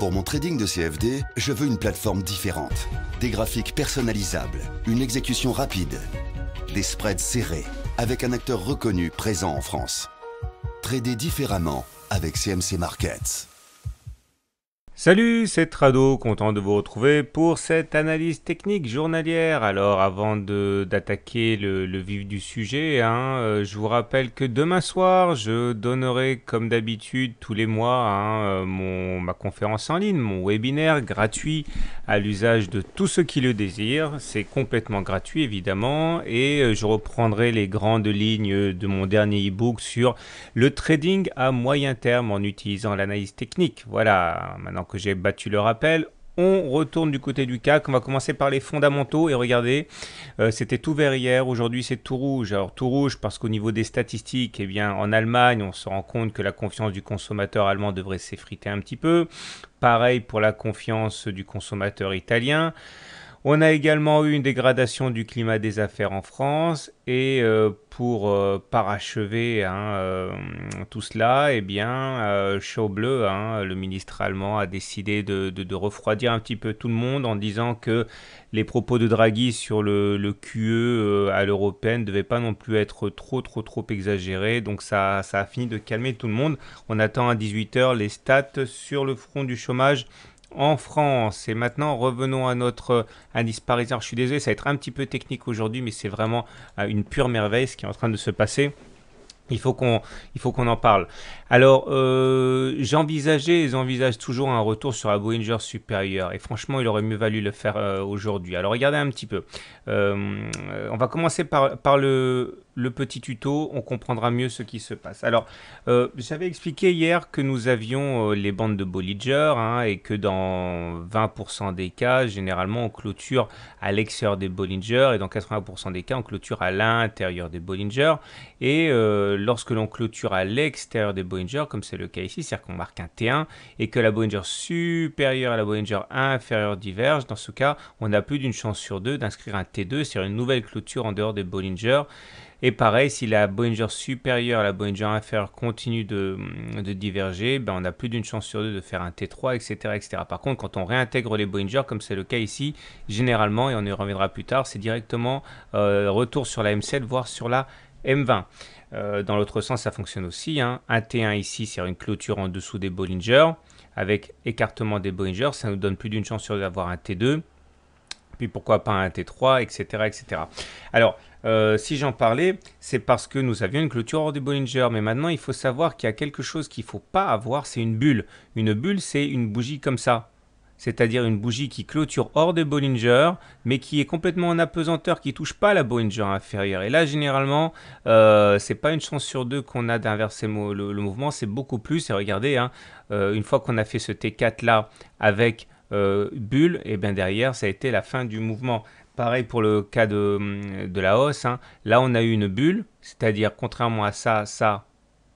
Pour mon trading de CFD, je veux une plateforme différente. Des graphiques personnalisables, une exécution rapide, des spreads serrés, avec un acteur reconnu présent en France. Trader différemment avec CMC Markets. Salut, c'est Trado, content de vous retrouver pour cette analyse technique journalière. Alors avant d'attaquer le, vif du sujet, hein, euh, je vous rappelle que demain soir, je donnerai comme d'habitude tous les mois hein, euh, ma conférence en ligne, mon webinaire gratuit à l'usage de tous ceux qui le désirent. C'est complètement gratuit évidemment et euh, je reprendrai les grandes lignes de mon dernier e-book sur le trading à moyen terme en utilisant l'analyse technique. Voilà, maintenant j'ai battu le rappel. On retourne du côté du CAC. On va commencer par les fondamentaux. Et regardez, euh, c'était tout vert hier. Aujourd'hui, c'est tout rouge. Alors, tout rouge parce qu'au niveau des statistiques, eh bien, en Allemagne, on se rend compte que la confiance du consommateur allemand devrait s'effriter un petit peu. Pareil pour la confiance du consommateur italien. On a également eu une dégradation du climat des affaires en France et euh, pour euh, parachever hein, euh, tout cela, eh bien, Schauble, hein, le ministre allemand, a décidé de, refroidir un petit peu tout le monde en disant que les propos de Draghi sur le, QE e, à l'européenne ne devaient pas non plus être trop, trop, trop exagérés. Donc ça, ça a fini de calmer tout le monde. On attend à 18h les stats sur le front du chômage en France. Et maintenant, revenons à notre indice parisien. Je suis désolé, ça va être un petit peu technique aujourd'hui, mais c'est vraiment euh, une pure merveille ce qui est en train de se passer. Il faut qu'on, il faut qu'on en parle. Alors, euh, j'envisageais, ils envisagent toujours un retour sur la Bollinger supérieure. Et franchement, il aurait mieux valu le faire euh, aujourd'hui. Alors, regardez un petit peu. on va commencer par le le petit tuto, on comprendra mieux ce qui se passe. Alors, euh, j'avais expliqué hier que nous avions euh, les bandes de Bollinger hein, et que dans 20% des cas, généralement, on clôture à l'extérieur des Bollinger et dans 80% des cas, on clôture à l'intérieur des Bollinger. Et euh, lorsque l'on clôture à l'extérieur des Bollinger, comme c'est le cas ici, c'est-à-dire qu'on marque un T1 et que la Bollinger supérieure à la Bollinger inférieure diverge, dans ce cas, on a plus d'une chance sur deux d'inscrire un T2, c'est-à-dire une nouvelle clôture en dehors des Bollinger. Et pareil, si la Bollinger supérieure, la Bollinger inférieure continuent de, diverger, ben on a plus d'une chance sur deux de faire un T3, etc., etc. Par contre, quand on réintègre les Bollinger, comme c'est le cas ici, généralement, et on y reviendra plus tard, c'est directement euh, retour sur la M7, voire sur la M20. Euh, dans l'autre sens, ça fonctionne aussi. Hein. Un T1 ici, c'est une clôture en dessous des Bollinger. Avec écartement des Bollinger, ça nous donne plus d'une chance sur deux d'avoir un T2 puis pourquoi pas un T3, etc. etc. Alors, euh, si j'en parlais, c'est parce que nous avions une clôture hors du Bollinger. Mais maintenant, il faut savoir qu'il y a quelque chose qu'il ne faut pas avoir, c'est une bulle. Une bulle, c'est une bougie comme ça. C'est-à-dire une bougie qui clôture hors de Bollinger, mais qui est complètement en apesanteur, qui touche pas la Bollinger inférieure. Et là, généralement, euh, c'est pas une chance sur deux qu'on a d'inverser le, mouvement, c'est beaucoup plus. Et regardez, hein, euh, une fois qu'on a fait ce T4 là avec bulle, et eh bien derrière, ça a été la fin du mouvement. Pareil pour le cas de, de la hausse. Hein. Là, on a eu une bulle, c'est-à-dire contrairement à ça, ça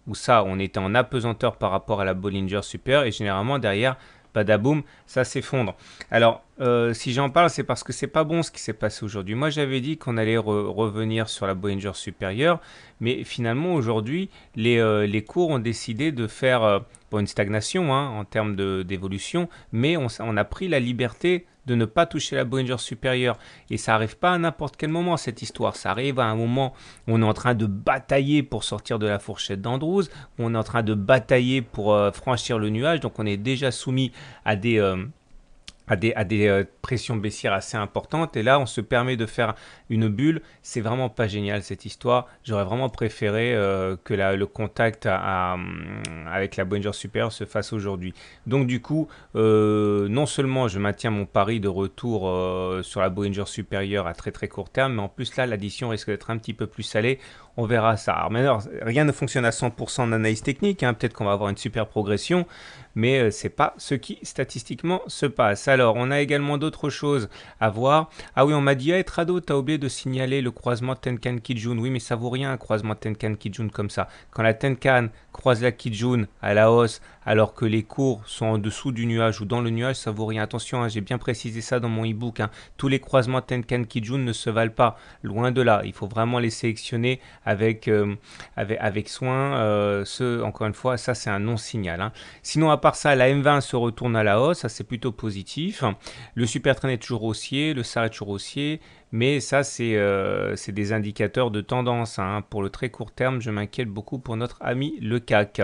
ou ça, on était en apesanteur par rapport à la Bollinger Super et généralement derrière, badaboum, ça s'effondre. Alors, euh, si j'en parle, c'est parce que c'est pas bon ce qui s'est passé aujourd'hui. Moi, j'avais dit qu'on allait revenir sur la Bollinger supérieure, mais finalement, aujourd'hui, euh, les, cours ont décidé de faire, euh, une stagnation hein, en termes d'évolution, mais on, on, a pris la liberté de ne pas toucher la Bollinger supérieure. Et ça arrive pas à n'importe quel moment, cette histoire. Ça arrive à un moment où on est en train de batailler pour sortir de la fourchette d'Andrews, où on est en train de batailler pour franchir le nuage, donc on est déjà soumis à des à des, euh, pressions baissières assez importantes. Et là, on se permet de faire une bulle. C'est vraiment pas génial cette histoire. J'aurais vraiment préféré euh, que le contact mm, avec la boinger supérieure se fasse aujourd'hui. Donc du coup, euh, non seulement je maintiens mon pari de retour sur la boinger supérieure à très très court terme, mais en plus là, l'addition risque d'être un petit peu plus salée on verra ça. Alors, rien ne fonctionne à 100% en analyse technique, hein. peut-être qu'on va avoir une super progression, mais euh, ce n'est pas ce qui statistiquement se passe. Alors, on a également d'autres choses à voir. Ah oui, on m'a dit, hey Trado, as oublié de signaler le croisement Tenkan Kijun. Oui, mais ça vaut rien un croisement Tenkan Kijun comme ça. Quand la Tenkan croise la Kijun à la hausse, alors que les cours sont en dessous du nuage ou dans le nuage, ça vaut rien. Attention, hein, j'ai bien précisé ça dans mon e-book. Hein. Tous les croisements Tenkan Kijun ne se valent pas. Loin de là, il faut vraiment les sélectionner euh, avec, avec, soin. Euh, ce, encore une fois, ça c'est un non-signal. Hein. Sinon, à part ça, la M20 se retourne à la hausse, ça c'est plutôt positif. Le Supertrain est toujours haussier, le SAR est toujours haussier, mais ça c'est euh, des indicateurs de tendance. Hein. Pour le très court terme, je m'inquiète beaucoup pour notre ami le CAC.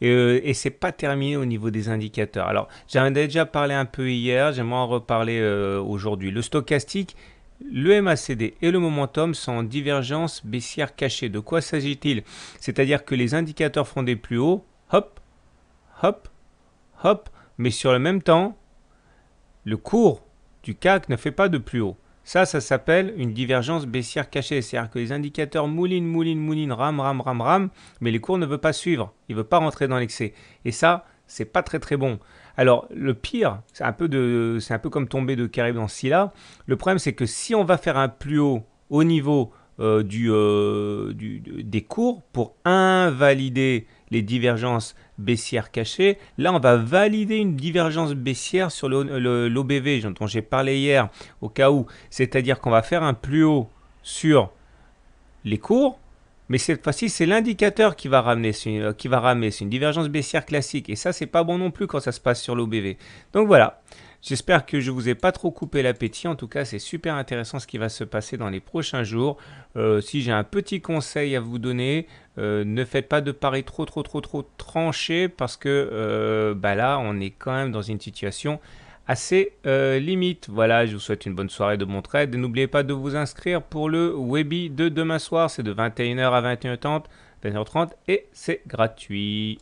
Et, euh, et c'est pas terminé au niveau des indicateurs. Alors, j'en ai déjà parlé un peu hier, j'aimerais en reparler euh, aujourd'hui. Le stochastique, le MACD et le momentum sont en divergence baissière cachée. De quoi s'agit-il C'est-à-dire que les indicateurs font des plus hauts, hop, hop, hop, mais sur le même temps, le cours du CAC ne fait pas de plus haut. Ça, ça s'appelle une divergence baissière cachée. C'est-à-dire que les indicateurs moulinent, moulinent, moulinent, ram, ram, ram, ram, mais le cours ne veut pas suivre. il ne veut pas rentrer dans l'excès. Et ça, c'est pas très très bon. Alors, le pire, c'est un, peu un peu comme tomber de carré dans scie-là. Le problème, c'est que si on va faire un plus haut au niveau euh, euh, des cours pour invalider les divergences baissières cachées. Là, on va valider une divergence baissière sur l'OBV, dont j'ai parlé hier, au cas où. C'est-à-dire qu'on va faire un plus haut sur les cours mais cette fois-ci, c'est l'indicateur qui va ramener, une, euh, qui va c'est une divergence baissière classique. Et ça, c'est pas bon non plus quand ça se passe sur l'OBV. Donc voilà. J'espère que je vous ai pas trop coupé l'appétit. En tout cas, c'est super intéressant ce qui va se passer dans les prochains jours. Euh, si j'ai un petit conseil à vous donner, euh, ne faites pas de paris trop, trop, trop, trop tranchés parce que bah là, on est quand même dans une situation Assez euh, limite, Voilà, je vous souhaite une bonne soirée de mon trade et n'oubliez pas de vous inscrire pour le Webi de demain soir, c'est de 21h à 21h30 et c'est gratuit.